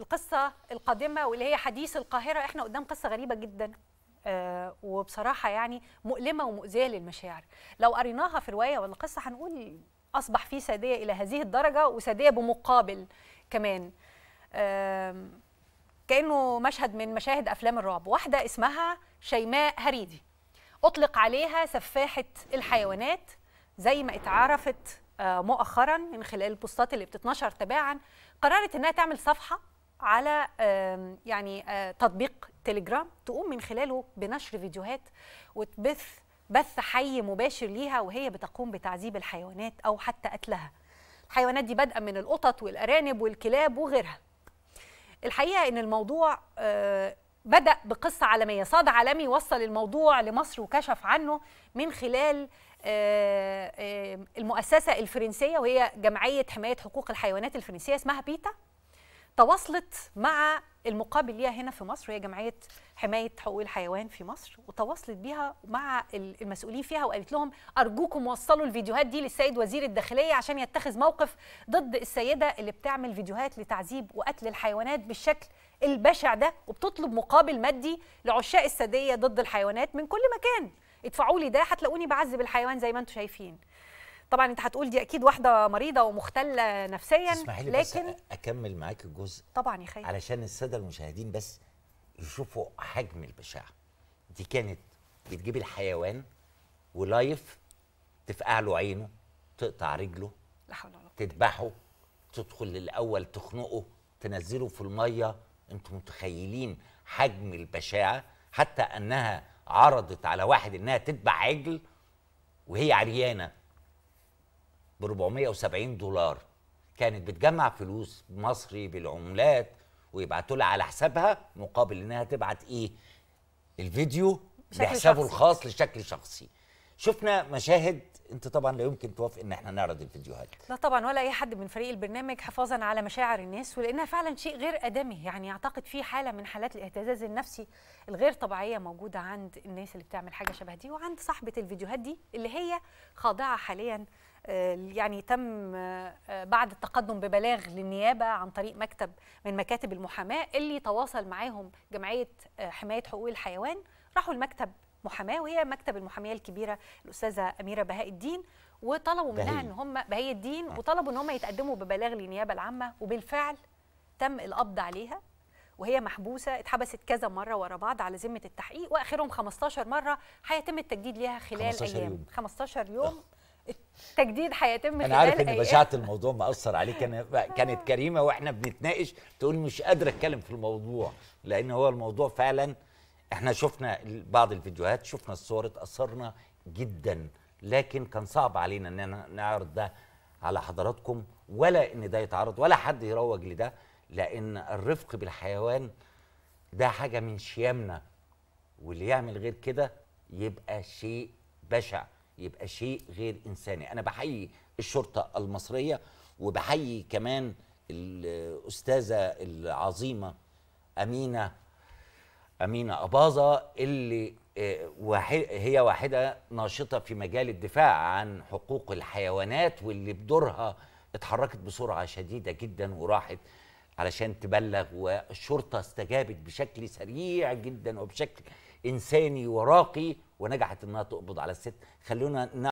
القصه القادمه واللي هي حديث القاهره احنا قدام قصه غريبه جدا آه، وبصراحه يعني مؤلمه ومؤذيه للمشاعر لو قريناها في روايه ولا قصه هنقول اصبح في ساديه الى هذه الدرجه وساديه بمقابل كمان كانه مشهد من مشاهد افلام الرعب واحده اسمها شيماء هريدي اطلق عليها سفاحه الحيوانات زي ما اتعرفت آه، مؤخرا من خلال البوستات اللي بتتنشر تباعا قررت انها تعمل صفحه على يعني آه، تطبيق تليجرام تقوم من خلاله بنشر فيديوهات وتبث بث حي مباشر ليها وهي بتقوم بتعذيب الحيوانات او حتى قتلها. الحيوانات دي بدءا من القطط والارانب والكلاب وغيرها. الحقيقه ان الموضوع آه، بدا بقصه عالميه، صاد عالمي وصل الموضوع لمصر وكشف عنه من خلال آه، المؤسسه الفرنسيه وهي جمعيه حمايه حقوق الحيوانات الفرنسيه اسمها بيتا تواصلت مع المقابل ليها هنا في مصر وهي جمعيه حمايه حقوق الحيوان في مصر وتواصلت بيها مع المسؤولين فيها وقالت لهم ارجوكم وصلوا الفيديوهات دي للسيد وزير الداخليه عشان يتخذ موقف ضد السيده اللي بتعمل فيديوهات لتعذيب وقتل الحيوانات بالشكل البشع ده وبتطلب مقابل مادي لعشاق الساديه ضد الحيوانات من كل مكان ادفعوا لي ده هتلاقوني بعذب الحيوان زي ما انتم شايفين طبعا انت هتقول دي اكيد واحده مريضه ومختله نفسيا اسمحي لي لكن بس اكمل معاك الجزء طبعا يا خي علشان الساده المشاهدين بس يشوفوا حجم البشاعه دي كانت بتجيب الحيوان ولايف تفقع له عينه تقطع رجله لا حول ولا تذبحه تدخل للاول تخنقه تنزله في الميه انتم متخيلين حجم البشاعه حتى انها عرضت على واحد انها تتبع عجل وهي عريانه ب 470 دولار كانت بتجمع فلوس مصري بالعملات ويبعتوا لها على حسابها مقابل انها تبعت ايه الفيديو لحسابه الخاص لشكل شخصي شفنا مشاهد انت طبعا لا يمكن توافق ان احنا نعرض الفيديوهات لا طبعا ولا اي حد من فريق البرنامج حفاظا على مشاعر الناس ولانها فعلا شيء غير ادمي يعني اعتقد في حاله من حالات الاهتزاز النفسي الغير طبيعيه موجوده عند الناس اللي بتعمل حاجه شبه دي وعند صاحبه الفيديوهات دي اللي هي خاضعه حاليا آه، يعني تم آه، بعد التقدم ببلاغ للنيابه عن طريق مكتب من مكاتب المحاماه اللي تواصل معاهم جمعيه آه، حمايه حقوق الحيوان راحوا المكتب محاماه وهي مكتب المحاميه الكبيره الاستاذه اميره بهاء الدين وطلبوا منها ان هم بهاء الدين وطلبوا ان هم يتقدموا ببلاغ للنيابه العامه وبالفعل تم القبض عليها وهي محبوسه اتحبست كذا مره ورا بعض على ذمه التحقيق واخرهم 15 مره هيتم التجديد ليها خلال 15 ايام يوم. 15 يوم تجديد هيتم انا عارف ان بشاعه الموضوع مأثر عليك انا كانت كريمه واحنا بنتناقش تقول مش قادره اتكلم في الموضوع لان هو الموضوع فعلا احنا شفنا بعض الفيديوهات شفنا الصور اتاثرنا جدا لكن كان صعب علينا اننا نعرض ده على حضراتكم ولا ان ده يتعرض ولا حد يروج لده لان الرفق بالحيوان ده حاجه من شيمنا واللي يعمل غير كده يبقى شيء بشع يبقى شيء غير انساني انا بحيي الشرطه المصريه وبحيي كمان الاستاذه العظيمه امينه امينه اباظه اللي آه، هي واحده ناشطه في مجال الدفاع عن حقوق الحيوانات واللي بدورها اتحركت بسرعه شديده جدا وراحت علشان تبلغ والشرطه استجابت بشكل سريع جدا وبشكل انساني وراقي ونجحت انها تقبض على الست خلونا